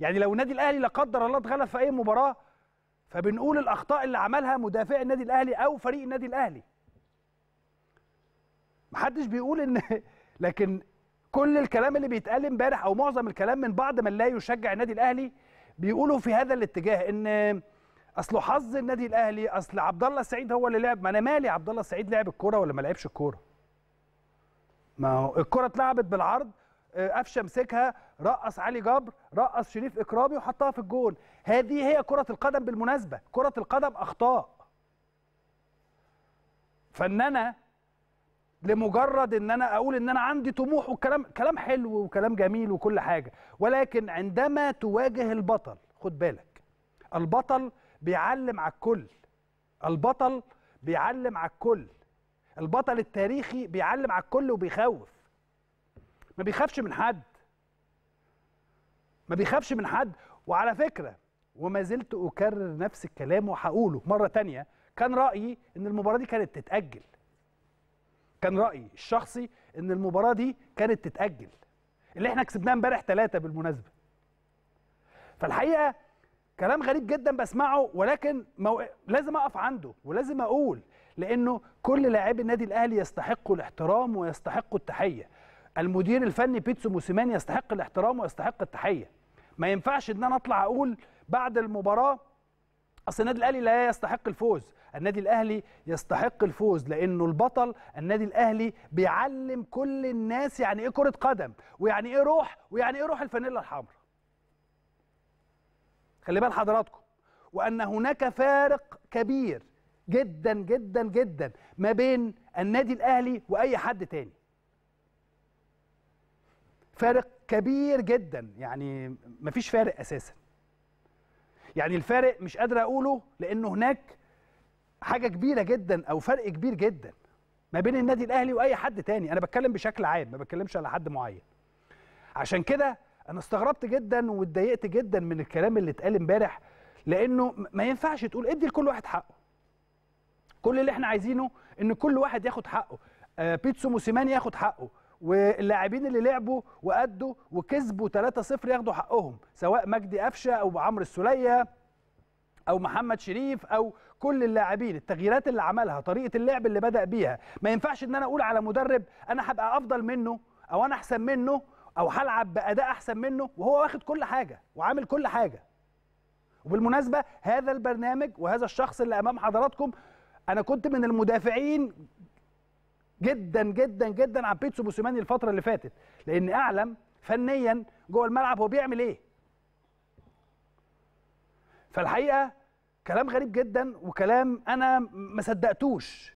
يعني لو النادي الاهلي لا قدر الله اتغلب في اي مباراه فبنقول الاخطاء اللي عملها مدافع النادي الاهلي او فريق النادي الاهلي محدش بيقول ان لكن كل الكلام اللي بيتقال امبارح او معظم الكلام من بعض من لا يشجع النادي الاهلي بيقولوا في هذا الاتجاه ان اصل حظ النادي الاهلي اصل عبد الله السعيد هو اللي لعب ما انا مالي عبد الله السعيد لعب الكوره ولا ما لعبش الكوره ما هو الكوره اتلعبت بالعرض آه، قفشه مسكها رقص علي جبر رقص شريف اكرامي وحطها في الجول هذه هي كره القدم بالمناسبه كره القدم اخطاء انا لمجرد ان انا اقول ان انا عندي طموح والكلام كلام حلو وكلام جميل وكل حاجه ولكن عندما تواجه البطل خد بالك البطل بيعلم على الكل البطل بيعلم على الكل البطل التاريخي بيعلم على الكل وبيخوف ما بيخافش من حد ما بيخافش من حد وعلى فكره وما زلت اكرر نفس الكلام وهقوله مره تانية كان رايي ان المباراه دي كانت تتاجل كان رايي الشخصي ان المباراه دي كانت تتاجل اللي احنا كسبناه امبارح ثلاثة بالمناسبه فالحقيقه كلام غريب جدا بسمعه ولكن مو... لازم اقف عنده ولازم اقول لانه كل لاعبي النادي الاهلي يستحقوا الاحترام ويستحقوا التحيه المدير الفني بيتسو موسيماني يستحق الاحترام ويستحق التحيه ما ينفعش ان انا اطلع اقول بعد المباراه اصل النادي الاهلي لا يستحق الفوز النادي الاهلي يستحق الفوز لانه البطل النادي الاهلي بيعلم كل الناس يعني ايه كره قدم ويعني ايه روح ويعني ايه روح الفانيلا الحمراء خلي بال حضراتكم وان هناك فارق كبير جدا جدا جدا ما بين النادي الاهلي واي حد تاني فارق كبير جدا يعني مفيش فارق اساسا يعني الفارق مش قادر اقوله لانه هناك حاجه كبيره جدا او فرق كبير جدا ما بين النادي الاهلي واي حد تاني انا بتكلم بشكل عام ما بتكلمش على حد معين عشان كده انا استغربت جدا واتضايقت جدا من الكلام اللي اتقال امبارح لانه ما ينفعش تقول ادي لكل واحد حقه كل اللي احنا عايزينه ان كل واحد ياخد حقه آه بيتسو موسيماني ياخد حقه واللاعبين اللي لعبوا وادوا وكسبوا 3-0 ياخدوا حقهم سواء مجدي قفشه او عمرو السوليه او محمد شريف او كل اللاعبين التغييرات اللي عملها طريقه اللعب اللي بدا بيها ما ينفعش ان انا اقول على مدرب انا هبقى افضل منه او انا احسن منه او هلعب باداء احسن منه وهو واخد كل حاجه وعامل كل حاجه وبالمناسبه هذا البرنامج وهذا الشخص اللي امام حضراتكم انا كنت من المدافعين جدا جدا جدا عن بيتسو بوسيماني الفتره اللي فاتت لان اعلم فنيا جوه الملعب هو بيعمل ايه فالحقيقه كلام غريب جدا وكلام انا ما صدقتوش